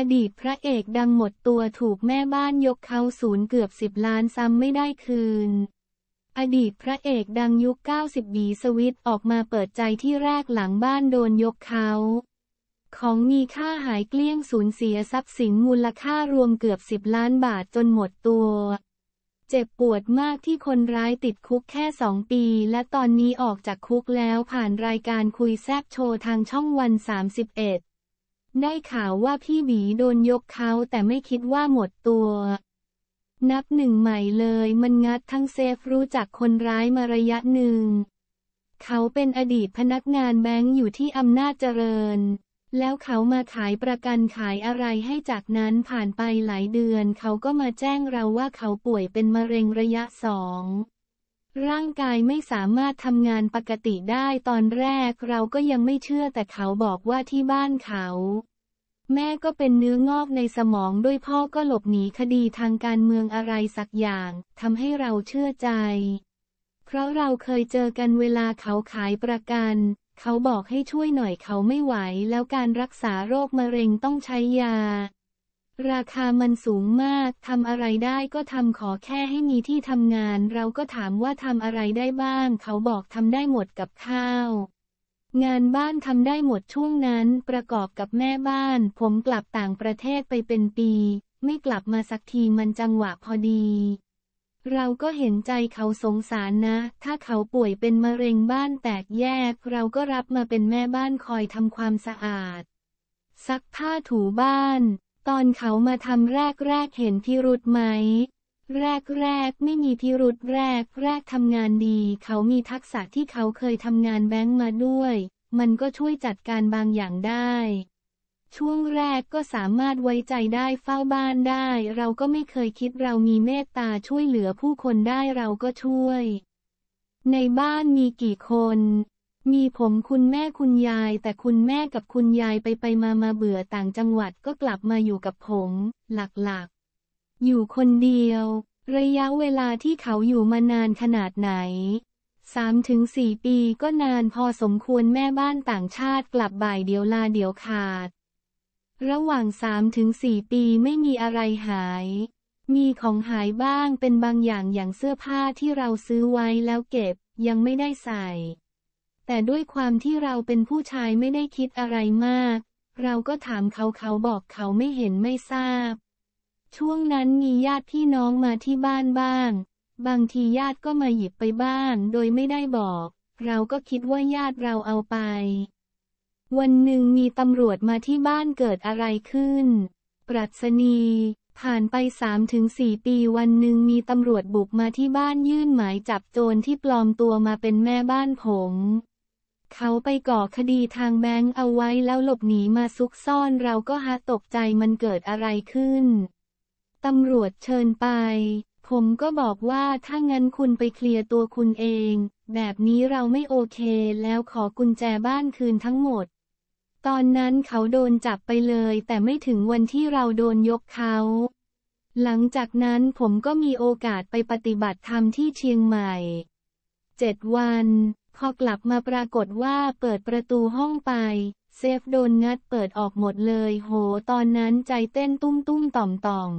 อดีตพระเอกดังหมดตัวถูกแม่บ้านยกเขาศูนย์เกือบสิบล้านซ้ำไม่ได้คืน อดีตพระเอกดังยุค 90 บีสวิตออกมาเปิดใจที่แรกหลังบ้านโดนยกเขา ของมีค่าหายเกลี้ยงสูญเสียทรัพย์สินมูลค่ารวมเกือบสิบล้านบาทจนหมดตัว เจ็บปวดมากที่คนร้ายติดคุกแค่สองปีและตอนนี้ออกจากคุกแล้วผ่านรายการคุยแซบโชว์ทางช่องวัน 31ได้ข่าวว่าพี่หมีโดนยกเขาแต่ไม่คิดว่าหมดตัว นับหนึ่งใหม่เลยมันงัดทั้งเซฟรู้จักคนร้ายมาระยะหนึ่ง เขาเป็นอดีตพนักงานแบงก์อยู่ที่อำนาจเจริญ แล้วเขามาขายประกันขายอะไรให้จากนั้นผ่านไปหลายเดือนเขาก็มาแจ้งเราว่าเขาป่วยเป็นมะเร็งระยะสองร่างกายไม่สามารถทำงานปกติได้ตอนแรกเราก็ยังไม่เชื่อแต่เขาบอกว่าที่บ้านเขา แม่ก็เป็นเนื้องอกในสมองด้วยพ่อก็หลบหนีคดีทางการเมืองอะไรสักอย่างทำให้เราเชื่อใจ เพราะเราเคยเจอกันเวลาเขาขายประกัน เขาบอกให้ช่วยหน่อยเขาไม่ไหวแล้วการรักษาโรคมะเร็งต้องใช้ยาราคามันสูงมาก ทำอะไรได้ก็ทำขอแค่ให้มีที่ทำงาน เราก็ถามว่าทำอะไรได้บ้าง เขาบอกทำได้หมดกับข้าว งานบ้านทำได้หมดช่วงนั้น ประกอบกับแม่บ้าน ผมกลับต่างประเทศไปเป็นปี ไม่กลับมาสักทีมันจังหวะพอดี เราก็เห็นใจเขาสงสารนะ ถ้าเขาป่วยเป็นมะเร็งบ้านแตกแยก เราก็รับมาเป็นแม่บ้านคอยทำความสะอาด ซักผ้าถูบ้านตอนเขามาทำแรกแรกเห็นพิรุธไหม แรกแรกไม่มีพิรุธแรก แรกทำงานดี เขามีทักษะที่เขาเคยทำงานแบงค์มาด้วย มันก็ช่วยจัดการบางอย่างได้ ช่วงแรกก็สามารถไว้ใจได้เฝ้าบ้านได้ เราก็ไม่เคยคิดเรามีเมตตาช่วยเหลือผู้คนได้เราก็ช่วย ในบ้านมีกี่คนมีผมคุณแม่คุณยาย แต่คุณแม่กับคุณยายไปไปมามาเบื่อต่างจังหวัดก็กลับมาอยู่กับผมหลักๆ อยู่คนเดียว ระยะเวลาที่เขาอยู่มานานขนาดไหนสามถึงสี่ปีก็นานพอสมควรแม่บ้านต่างชาติกลับบ่ายเดียวลาเดียวขาด ระหว่างสามถึงสี่ปีไม่มีอะไรหาย มีของหายบ้างเป็นบางอย่างอย่างเสื้อผ้าที่เราซื้อไว้แล้วเก็บ ยังไม่ได้ใส่แต่ด้วยความที่เราเป็นผู้ชายไม่ได้คิดอะไรมาก เราก็ถามเขาเขาบอกเขาไม่เห็นไม่ทราบ ช่วงนั้นมีญาติพี่น้องมาที่บ้านบ้าง บางทีญาติก็มาหยิบไปบ้างโดยไม่ได้บอก เราก็คิดว่าญาติเราเอาไป วันหนึ่งมีตำรวจมาที่บ้านเกิดอะไรขึ้น ปรัชนี ผ่านไปสสามถึงี่ปีวันหนึ่งมีตำรวจบุกมาที่บ้านยื่นหมายจับโจรที่ปลอมตัวมาเป็นแม่บ้านผมเขาไปก่อคดีทางแบงก์เอาไว้แล้วหลบหนีมาซุกซ่อนเราก็ฮะตกใจมันเกิดอะไรขึ้นตำรวจเชิญไป ผมก็บอกว่าถ้างั้น คุณไปเคลียร์ตัวคุณเอง แบบนี้เราไม่โอเค แล้วขอกุญแจบ้านคืนทั้งหมด ตอนนั้นเขาโดนจับไปเลย แต่ไม่ถึงวันที่เราโดนยกเขา หลังจากนั้นผมก็มีโอกาสไปปฏิบัติธรรมที่เชียงใหม่เจ็ดวันพอกลับมาปรากฏว่าเปิดประตูห้องไป เซฟโดนงัดเปิดออกหมดเลย โห ตอนนั้นใจเต้นตุ้มตุ้มต่อมต่อม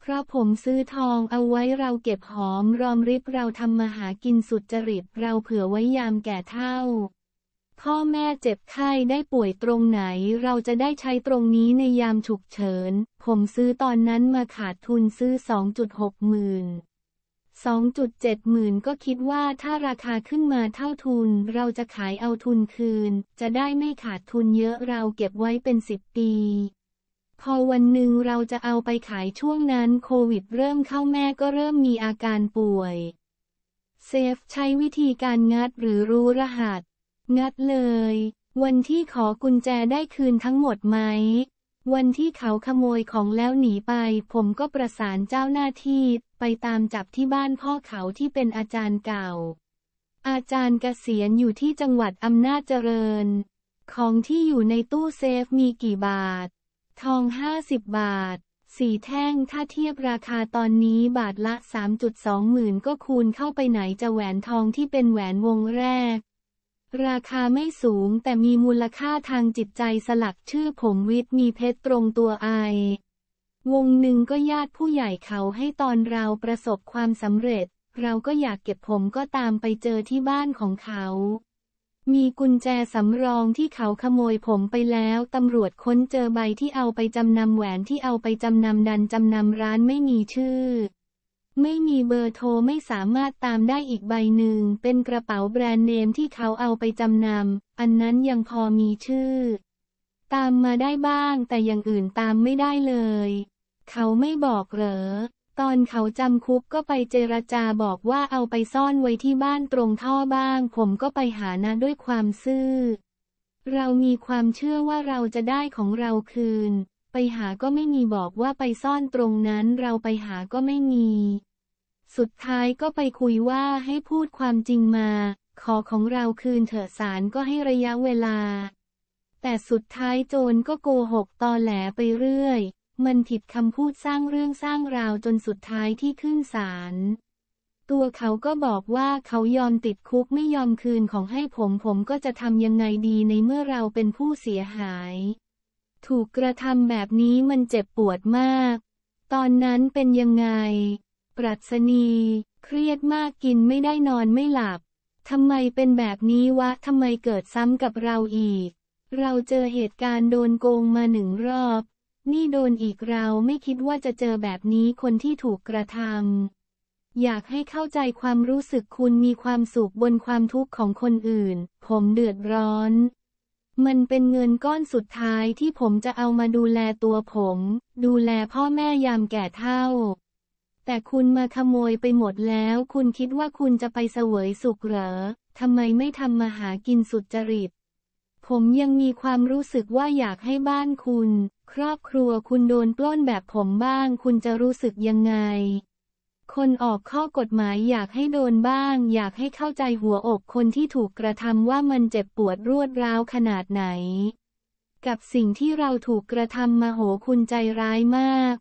เพราะผมซื้อทองเอาไว้เราเก็บหอมรอมริบเราทำมาหากินสุดจริตเราเผื่อไว้ยามแก่เท่าพ่อแม่เจ็บไข้ได้ป่วยตรงไหน เราจะได้ใช้ตรงนี้ในยามฉุกเฉินผมซื้อตอนนั้นมาขาดทุนซื้อ 2.6หมื่น2.7 หมื่นก็คิดว่าถ้าราคาขึ้นมาเท่าทุน เราจะขายเอาทุนคืน จะได้ไม่ขาดทุนเยอะเราเก็บไว้เป็น 10 ปี พอวันหนึ่งเราจะเอาไปขายช่วงนั้นโควิดเริ่มเข้าแม่ก็เริ่มมีอาการป่วย เซฟใช้วิธีการงัดหรือรู้รหัส งัดเลย วันที่ขอกุญแจได้คืนทั้งหมดไหมวันที่เขาขโมยของแล้วหนีไป ผมก็ประสานเจ้าหน้าที่ไปตามจับที่บ้านพ่อเขาที่เป็นอาจารย์เก่า อาจารย์เกษียณอยู่ที่จังหวัดอำนาจเจริญ ของที่อยู่ในตู้เซฟมีกี่บาท ทองห้าิบบาท สีแท่ง ถ้าเทียบราคาตอนนี้บาทละ 3.2 หมื่น ก็คูณเข้าไปไหนจะแหวนทองที่เป็นแหวนวงแรก ราคาไม่สูงแต่มีมูลค่าทางจิตใจสลักชื่อผมวิทย์มีเพชรตรงตัวไอวงหนึ่งก็ญาติผู้ใหญ่เขาให้ตอนเราประสบความสำเร็จ เราก็อยากเก็บผมก็ตามไปเจอที่บ้านของเขา มีกุญแจสำรองที่เขาขโมยผมไปแล้วตำรวจค้นเจอใบที่เอาไปจำนำแหวนที่เอาไปจำนำดันจำนำร้านไม่มีชื่อ ไม่มีเบอร์โทรไม่สามารถตามได้อีกใบหนึ่งเป็นกระเป๋าแบรนด์เนมที่เขาเอาไปจำนำอันนั้นยังพอมีชื่อ ตามมาได้บ้างแต่อย่างอื่นตามไม่ได้เลยเขาไม่บอกเหรอ ตอนเขาจำคุกก็ไปเจรจาบอกว่าเอาไปซ่อนไว้ที่บ้านตรงท่อบ้าง ผมก็ไปหานะด้วยความซื่อ เรามีความเชื่อว่าเราจะได้ของเราคืน ไปหาก็ไม่มีบอกว่าไปซ่อนตรงนั้นเราไปหาก็ไม่มี สุดท้ายก็ไปคุยว่าให้พูดความจริงมา ขอของเราคืนเถอะสารก็ให้ระยะเวลา แต่สุดท้ายโจรก็โกหกตอแหลไปเรื่อยมันผิดคำพูดสร้างเรื่องสร้างราวจนสุดท้ายที่ขึ้นศาลตัวเขาก็บอกว่าเขายอมติดคุกไม่ยอมคืนของให้ผม ผมก็จะทำยังไงดีในเมื่อเราเป็นผู้เสียหาย ถูกกระทำแบบนี้มันเจ็บปวดมาก ตอนนั้นเป็นยังไงปรัชนี เครียดมากกินไม่ได้นอนไม่หลับทำไมเป็นแบบนี้วะทำไมเกิดซ้ำกับเราอีก เราเจอเหตุการณ์โดนโกงมาหนึ่งรอบนี่โดนอีกเราไม่คิดว่าจะเจอแบบนี้คนที่ถูกกระทำอยากให้เข้าใจความรู้สึกคุณมีความสุขบนความทุกข์ของคนอื่น ผมเดือดร้อน มันเป็นเงินก้อนสุดท้ายที่ผมจะเอามาดูแลตัวผม ดูแลพ่อแม่ยามแก่เฒ่าแต่คุณมาขโมยไปหมดแล้วคุณคิดว่าคุณจะไปเสวยสุขเหรอทำไมไม่ทำมาหากินสุดจริตผมยังมีความรู้สึกว่าอยากให้บ้านคุณ ครอบครัวคุณโดนปล้นแบบผมบ้างคุณจะรู้สึกยังไง คนออกข้อกฎหมายอยากให้โดนบ้าง อยากให้เข้าใจหัวอก คนที่ถูกกระทำว่ามันเจ็บปวดรวดร้าวขนาดไหน กับสิ่งที่เราถูกกระทำมาโหคุณใจร้ายมาก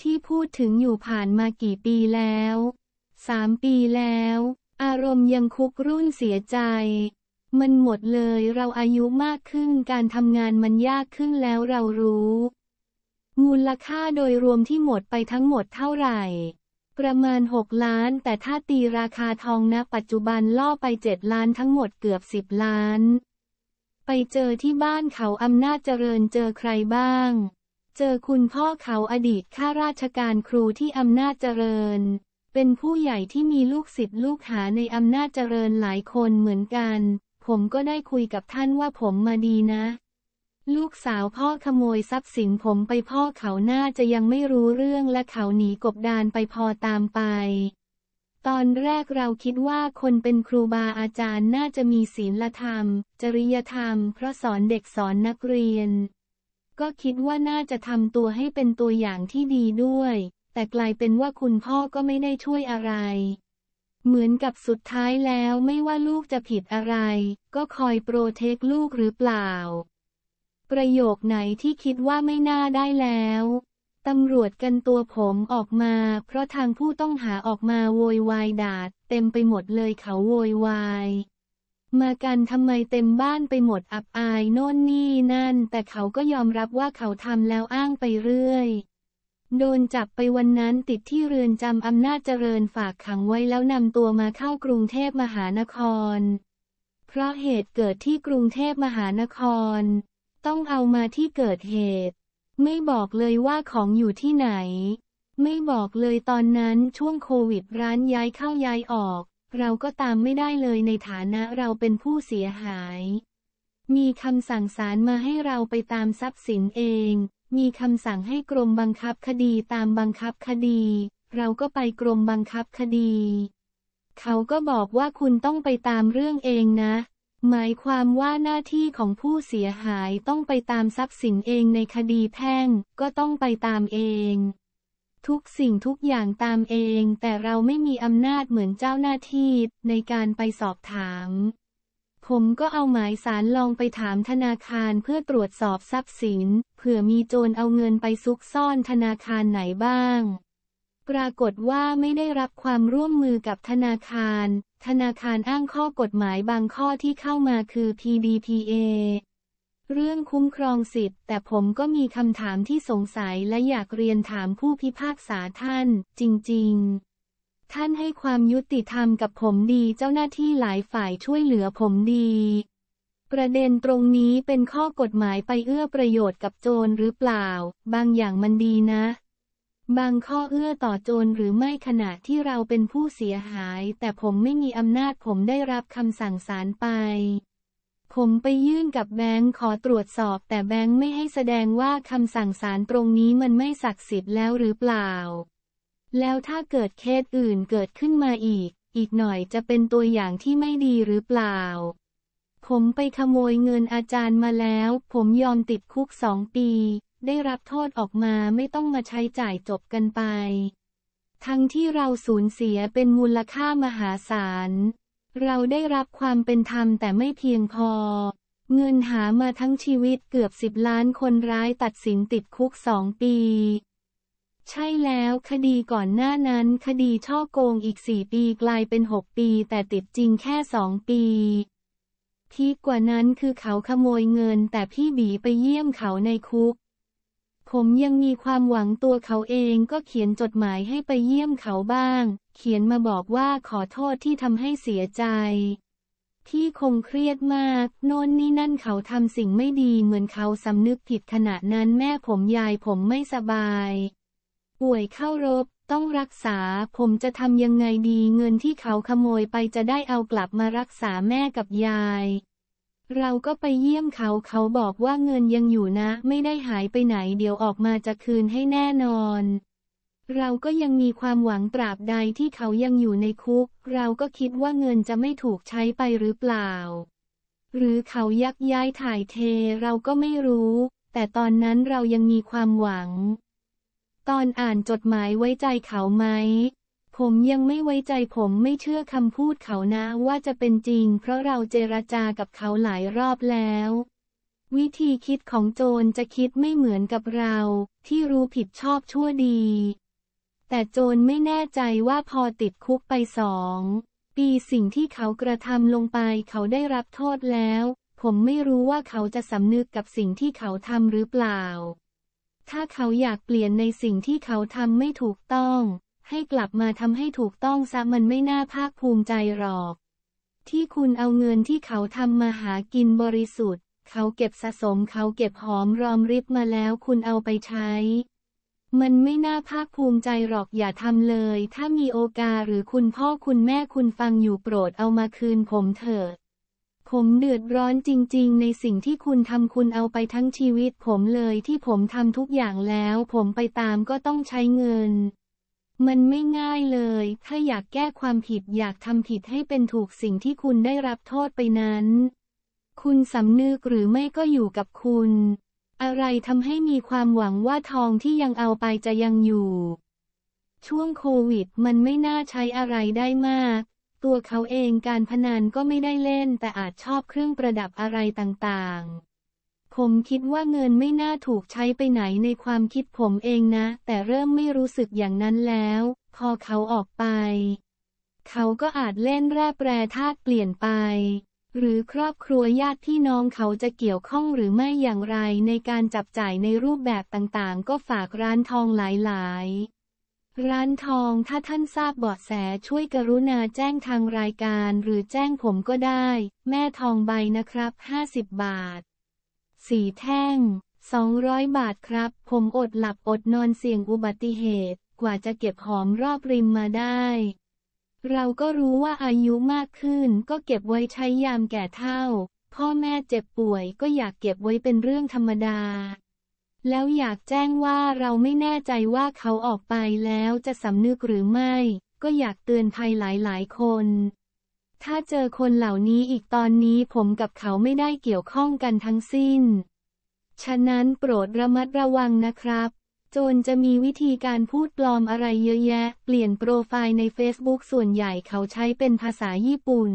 ที่พูดถึงอยู่ผ่านมากี่ปีแล้ว สามปีแล้ว อารมณ์ยังคุกรุ่นเสียใจมันหมดเลยเราอายุมากขึ้น การทำงานมันยากขึ้นแล้วเรารู้ มูลค่าโดยรวมที่หมดไปทั้งหมดเท่าไหร่ ประมาณ6ล้านแต่ถ้าตีราคาทองณนะปัจจุบันล่อไป7ล้านทั้งหมดเกือบ 10 ล้าน ไปเจอที่บ้านเขาอำนาจเจริญเจอใครบ้าง เจอคุณพ่อเขาอดีตข้าราชการครูที่อำนาจเจริญ เป็นผู้ใหญ่ที่มีลูกศิษย์ลูกหาในอำนาจเจริญหลายคนเหมือนกันผมก็ได้คุยกับท่านว่าผมมาดีนะ ลูกสาวพ่อขโมยทรัพย์สินผมไปพ่อเขาน่าจะยังไม่รู้เรื่องและเขาหนีกบดานไปพอตามไป ตอนแรกเราคิดว่าคนเป็นครูบาอาจารย์น่าจะมีศีลธรรม จริยธรรม เพราะสอนเด็กสอนนักเรียน ก็คิดว่าน่าจะทำตัวให้เป็นตัวอย่างที่ดีด้วย แต่กลายเป็นว่าคุณพ่อก็ไม่ได้ช่วยอะไรเหมือนกับสุดท้ายแล้วไม่ว่าลูกจะผิดอะไร ก็คอยโปรเทคลูกหรือเปล่า ประโยคไหนที่คิดว่าไม่น่าได้แล้วตำรวจกันตัวผมออกมา เพราะทางผู้ต้องหาออกมาโวยวายดาดเต็มไปหมดเลยเขาโวยวายมากันทำไมเต็มบ้านไปหมดอับอายโน่นนี่นั่น แต่เขาก็ยอมรับว่าเขาทำแล้วอ้างไปเรื่อยโดนจับไปวันนั้นติดที่เรือนจำอำนาจเจริญฝากขังไว้แล้วนำตัวมาเข้ากรุงเทพมหานคร เพราะเหตุเกิดที่กรุงเทพมหานคร ต้องเอามาที่เกิดเหตุ ไม่บอกเลยว่าของอยู่ที่ไหน ไม่บอกเลยตอนนั้นช่วงโควิดร้านย้ายเข้าย้ายออก เราก็ตามไม่ได้เลยในฐานะเราเป็นผู้เสียหาย มีคำสั่งศาลมาให้เราไปตามทรัพย์สินเองมีคำสั่งให้กรมบังคับคดีตามบังคับคดี เราก็ไปกรมบังคับคดี เขาก็บอกว่าคุณต้องไปตามเรื่องเองนะ หมายความว่าหน้าที่ของผู้เสียหายต้องไปตามทรัพย์สินเองในคดีแพ่ง ก็ต้องไปตามเอง ทุกสิ่งทุกอย่างตามเอง แต่เราไม่มีอำนาจเหมือนเจ้าหน้าที่ในการไปสอบถามผมก็เอาหมายสารลองไปถามธนาคารเพื่อตรวจสอบทรัพย์สิน เผื่อมีโจรเอาเงินไปซุกซ่อนธนาคารไหนบ้าง ปรากฏว่าไม่ได้รับความร่วมมือกับธนาคาร ธนาคารอ้างข้อกฎหมายบางข้อที่เข้ามาคือ PDPA เรื่องคุ้มครองสิทธิ์ แต่ผมก็มีคำถามที่สงสัยและอยากเรียนถามผู้พิพากษาท่าน จริงๆท่านให้ความยุติธรรมกับผมดีเจ้าหน้าที่หลายฝ่ายช่วยเหลือผมดี ประเด็นตรงนี้เป็นข้อกฎหมายไปเอื้อประโยชน์กับโจรหรือเปล่า บางอย่างมันดีนะ บางข้อเอื้อต่อโจรหรือไม่ขณะที่เราเป็นผู้เสียหาย แต่ผมไม่มีอำนาจผมได้รับคำสั่งศาลไป ผมไปยื่นกับแบงค์ขอตรวจสอบ แต่แบงค์ไม่ให้แสดงว่าคำสั่งศาลตรงนี้มันไม่ศักดิ์สิทธิ์แล้วหรือเปล่าแล้วถ้าเกิดเคสอื่นเกิดขึ้นมาอีก อีกหน่อยจะเป็นตัวอย่างที่ไม่ดีหรือเปล่า ผมไปขโมยเงินอาจารย์มาแล้ว ผมยอมติดคุกสองปี ได้รับโทษออกมาไม่ต้องมาใช้จ่ายจบกันไป ทั้งที่เราสูญเสียเป็นมูลค่ามหาศาลเราได้รับความเป็นธรรมแต่ไม่เพียงพอ เงินหามาทั้งชีวิตเกือบสิบล้านคนร้ายตัดสินติดคุกสองปีใช่แล้วคดีก่อนหน้านั้น คดีช่อโกงอีกสี่ปีกลายเป็นหกปี แต่ติดจริงแค่สองปี ทีกว่านั้นคือเขาขโมยเงิน แต่พี่บีไปเยี่ยมเขาในคุก ผมยังมีความหวังตัวเขาเองก็เขียนจดหมายให้ไปเยี่ยมเขาบ้าง เขียนมาบอกว่าขอโทษที่ทำให้เสียใจ ที่คงเครียดมาก โน่นนี่นั่นเขาทำสิ่งไม่ดีเหมือนเขาสำนึกผิดขณะนั้นแม่ผมยายผมไม่สบายป่วยเข้ารบต้องรักษา ผมจะทำยังไงดีเงินที่เขาขโมยไปจะได้เอากลับมารักษาแม่กับยาย เราก็ไปเยี่ยมเขาเขาบอกว่าเงินยังอยู่นะ ไม่ได้หายไปไหนเดี๋ยวออกมาจะคืนให้แน่นอน เราก็ยังมีความหวังตราบใดที่เขายังอยู่ในคุก เราก็คิดว่าเงินจะไม่ถูกใช้ไปหรือเปล่า หรือเขายักย้ายถ่ายเทเราก็ไม่รู้ แต่ตอนนั้นเรายังมีความหวังตอนอ่านจดหมายไว้ใจเขาไหม ผมยังไม่ไว้ใจผมไม่เชื่อคำพูดเขานะว่าจะเป็นจริง เพราะเราเจรจากับเขาหลายรอบแล้ว วิธีคิดของโจรจะคิดไม่เหมือนกับเรา ที่รู้ผิดชอบชั่วดี แต่โจรไม่แน่ใจว่าพอติดคุกไปสอง ปีสิ่งที่เขากระทำลงไปเขาได้รับโทษแล้ว ผมไม่รู้ว่าเขาจะสำนึกกับสิ่งที่เขาทำหรือเปล่าถ้าเขาอยากเปลี่ยนในสิ่งที่เขาทำไม่ถูกต้อง ให้กลับมาทำให้ถูกต้องซะมันไม่น่าภาคภูมิใจหรอก ที่คุณเอาเงินที่เขาทำมาหากินบริสุทธิ์ เขาเก็บสะสมเขาเก็บหอมรอมริบมาแล้วคุณเอาไปใช้ มันไม่น่าภาคภูมิใจหรอกอย่าทำเลย ถ้ามีโอกาสหรือคุณพ่อคุณแม่คุณฟังอยู่โปรดเอามาคืนผมเถอะผมเดือดร้อนจริงๆ ในสิ่งที่คุณทำคุณเอาไปทั้งชีวิต ผมเลยที่ผมทำทุกอย่างแล้ว ผมไปตามก็ต้องใช้เงิน มันไม่ง่ายเลย ถ้าอยากแก้ความผิดอยากทำผิดให้เป็นถูกสิ่งที่คุณได้รับโทษไปนั้น คุณสำนึกหรือไม่ก็อยู่กับคุณ อะไรทำให้มีความหวังว่าทองที่ยังเอาไปจะยังอยู่ ช่วงโควิด มันไม่น่าใช้อะไรได้มากตัวเขาเองการพนันก็ไม่ได้เล่นแต่อาจชอบเครื่องประดับอะไรต่างๆ ผมคิดว่าเงินไม่น่าถูกใช้ไปไหนในความคิดผมเองนะ แต่เริ่มไม่รู้สึกอย่างนั้นแล้ว พอเขาออกไป เขาก็อาจเล่นแร่แปรธาตุเปลี่ยนไป หรือครอบครัวญาติพี่น้องเขาจะเกี่ยวข้องหรือไม่อย่างไรในการจับจ่ายในรูปแบบต่างๆ ก็ฝากร้านทองหลายๆร้านทองถ้าท่านทราบเบาะแสช่วยกรุณาแจ้งทางรายการหรือแจ้งผมก็ได้ แม่ทองใบนะครับ 50 บาทสีแท่ง 200 บาทครับ ผมอดหลับอดนอนเสี่ยงอุบัติเหตุ กว่าจะเก็บหอมรอบริมมาได้ เราก็รู้ว่าอายุมากขึ้นก็เก็บไว้ใช้ยามแก่เท่า พ่อแม่เจ็บป่วยก็อยากเก็บไว้เป็นเรื่องธรรมดาแล้วอยากแจ้งว่าเราไม่แน่ใจว่าเขาออกไปแล้วจะสำนึกหรือไม่ ก็อยากเตือนภัยหลายๆคน ถ้าเจอคนเหล่านี้อีกตอนนี้ผมกับเขาไม่ได้เกี่ยวข้องกันทั้งสิ้น ฉะนั้นโปรดระมัดระวังนะครับ โจนจะมีวิธีการพูดปลอมอะไรเยอะแยะ เปลี่ยนโปรไฟล์ในเฟ e บุ๊ k ส่วนใหญ่เขาใช้เป็นภาษาญี่ปุ่น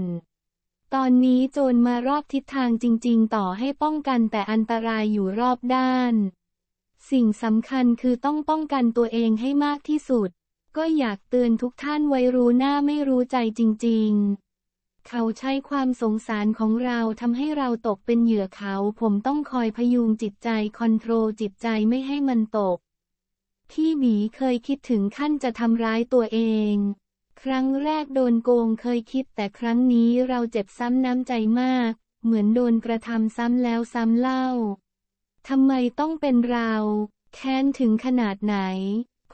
ตอนนี้โจรมารอบทิศทางจริง ๆ ต่อให้ป้องกันแต่อันตรายอยู่รอบด้านสิ่งสำคัญคือต้องป้องกันตัวเองให้มากที่สุด ก็อยากเตือนทุกท่านไว้รู้หน้าไม่รู้ใจจริงๆ เขาใช้ความสงสารของเราทำให้เราตกเป็นเหยื่อเขาผมต้องคอยพยุงจิตใจคอนโทรลจิตใจไม่ให้มันตกพี่หมีเคยคิดถึงขั้นจะทำร้ายตัวเอง ครั้งแรกโดนโกงเคยคิดแต่ครั้งนี้เราเจ็บซ้ำน้ำใจมาก เหมือนโดนกระทำซ้ำแล้วซ้ำเล่าทำไมต้องเป็นเราแค้นถึงขนาดไหน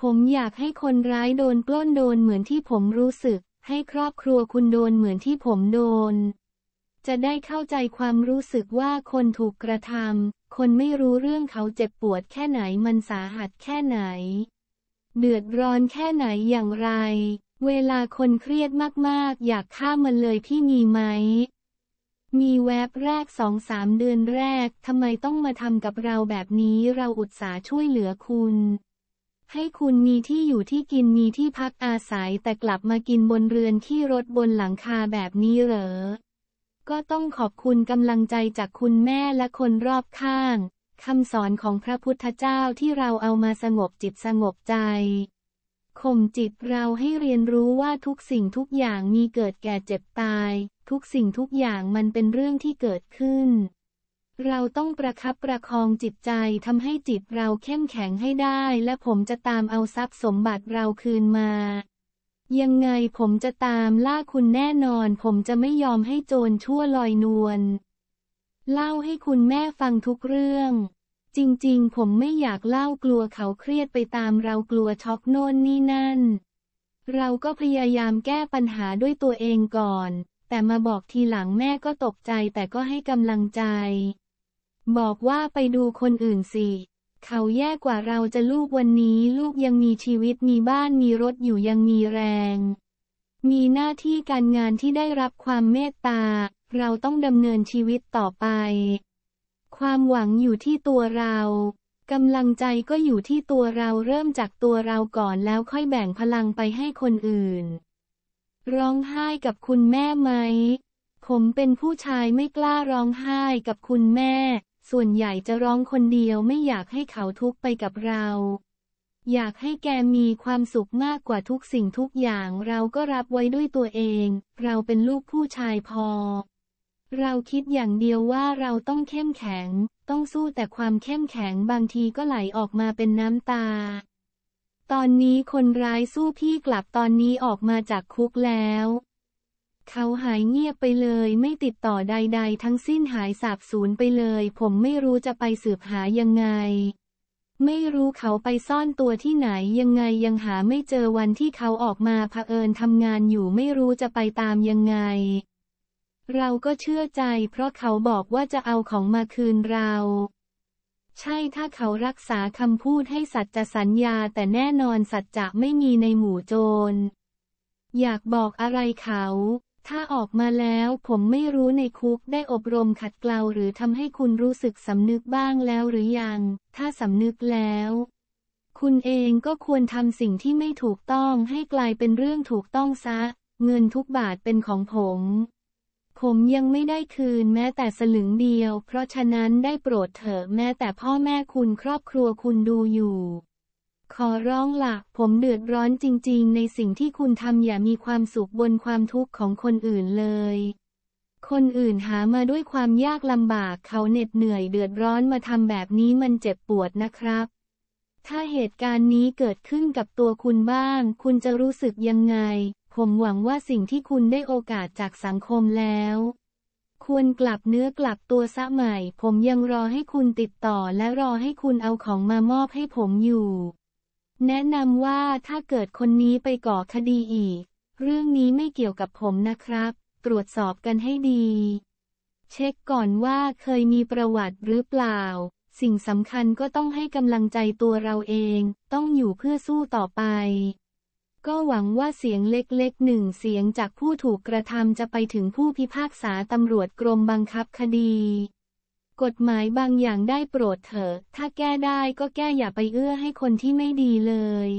ผมอยากให้คนร้ายโดนปล้นโดนเหมือนที่ผมรู้สึก ให้ครอบครัวคุณโดนเหมือนที่ผมโดน จะได้เข้าใจความรู้สึกว่าคนถูกกระทำคนไม่รู้เรื่องเขาเจ็บปวดแค่ไหนมันสาหัสแค่ไหน เดือดร้อนแค่ไหนอย่างไร เวลาคนเครียดมากๆ อยากฆ่ามันเลยพี่มีไหมมีแวบแรกสองสามเดือนแรกทำไมต้องมาทำกับเราแบบนี้เราอุตส่าห์ช่วยเหลือคุณ ให้คุณมีที่อยู่ที่กินมีที่พักอาศัยแต่กลับมากินบนเรือนที่รถบนหลังคาแบบนี้เหรอก็ต้องขอบคุณกำลังใจจากคุณแม่และคนรอบข้าง คำสอนของพระพุทธเจ้าที่เราเอามาสงบจิตสงบใจข่มจิตเราให้เรียนรู้ว่าทุกสิ่งทุกอย่างมีเกิดแก่เจ็บตายทุกสิ่งทุกอย่างมันเป็นเรื่องที่เกิดขึ้น เราต้องประคับประคองจิตใจทำให้จิตเราเข้มแข็งให้ได้ และผมจะตามเอาทรัพย์สมบัติเราคืนมา ยังไงผมจะตามล่าคุณแน่นอน ผมจะไม่ยอมให้โจรชั่วลอยนวล เล่าให้คุณแม่ฟังทุกเรื่อง จริง ๆ ผมไม่อยากเล่ากลัวเขาเครียดไปตามเรากลัวช็อกโน่นนี่นั่น เราก็พยายามแก้ปัญหาด้วยตัวเองก่อนแต่มาบอกทีหลังแม่ก็ตกใจแต่ก็ให้กำลังใจ บอกว่าไปดูคนอื่นสิ เขาแย่กว่าเราจะลูกวันนี้ลูกยังมีชีวิตมีบ้านมีรถอยู่ยังมีแรง มีหน้าที่การงานที่ได้รับความเมตตา เราต้องดำเนินชีวิตต่อไป ความหวังอยู่ที่ตัวเรา กำลังใจก็อยู่ที่ตัวเราเริ่มจากตัวเราก่อนแล้วค่อยแบ่งพลังไปให้คนอื่นร้องไห้กับคุณแม่ไหม ผมเป็นผู้ชายไม่กล้าร้องไห้กับคุณแม่ ส่วนใหญ่จะร้องคนเดียวไม่อยากให้เขาทุกข์ไปกับเรา อยากให้แกมีความสุขมากกว่าทุกสิ่งทุกอย่างเราก็รับไว้ด้วยตัวเอง เราเป็นลูกผู้ชายพอ เราคิดอย่างเดียวว่าเราต้องเข้มแข็ง ต้องสู้แต่ความเข้มแข็งบางทีก็ไหลออกมาเป็นน้ำตาตอนนี้คนร้ายสู้พี่กลับตอนนี้ออกมาจากคุกแล้ว เขาหายเงียบไปเลย ไม่ติดต่อใด ๆ ทั้งสิ้นหายสาบสูญไปเลย ผมไม่รู้จะไปสืบหายังไง ไม่รู้เขาไปซ่อนตัวที่ไหนยังไงยังหาไม่เจอวันที่เขาออกมาเผอิญทำงานอยู่ไม่รู้จะไปตามยังไง เราก็เชื่อใจ เพราะเขาบอกว่าจะเอาของมาคืนเราใช่ถ้าเขารักษาคำพูดให้สัจจะสัญญาแต่แน่นอนสัจจะไม่มีในหมู่โจร อยากบอกอะไรเขา ถ้าออกมาแล้วผมไม่รู้ในคุกได้อบรมขัดเกลาหรือทำให้คุณรู้สึกสำนึกบ้างแล้วหรือยัง ถ้าสำนึกแล้ว คุณเองก็ควรทำสิ่งที่ไม่ถูกต้องให้กลายเป็นเรื่องถูกต้องซะ เงินทุกบาทเป็นของผมผมยังไม่ได้คืนแม้แต่สลึงเดียว เพราะฉะนั้นได้โปรดเถอะแม้แต่พ่อแม่คุณครอบครัวคุณดูอยู่ ขอร้องล่ะผมเดือดร้อนจริงๆ ในสิ่งที่คุณทำอย่ามีความสุขบนความทุกข์ของคนอื่นเลย คนอื่นหามาด้วยความยากลำบาก เขาเหน็ดเหนื่อย เดือดร้อนมาทำแบบนี้มันเจ็บปวดนะครับ ถ้าเหตุการณ์นี้เกิดขึ้นกับตัวคุณบ้าง คุณจะรู้สึกยังไงมหวังว่าสิ่งที่คุณได้โอกาสจากสังคมแล้ว ควรกลับเนื้อกลับตัวซะใหม่ ผมยังรอให้คุณติดต่อและรอให้คุณเอาของมามอบให้ผมอยู่ แนะนำว่าถ้าเกิดคนนี้ไปก่อคดีอีก เรื่องนี้ไม่เกี่ยวกับผมนะครับ ตรวจสอบกันให้ดี เช็คก่อนว่าเคยมีประวัติหรือเปล่า สิ่งสำคัญก็ต้องให้กำลังใจตัวเราเอง ต้องอยู่เพื่อสู้ต่อไปก็หวังว่าเสียงเล็กๆหนึ่งเสียงจากผู้ถูกกระทำจะไปถึงผู้พิพากษาตำรวจกรมบังคับคดี กฎหมายบางอย่างได้โปรดเถอะ ถ้าแก้ได้ก็แก้อย่าไปเอื้อให้คนที่ไม่ดีเลย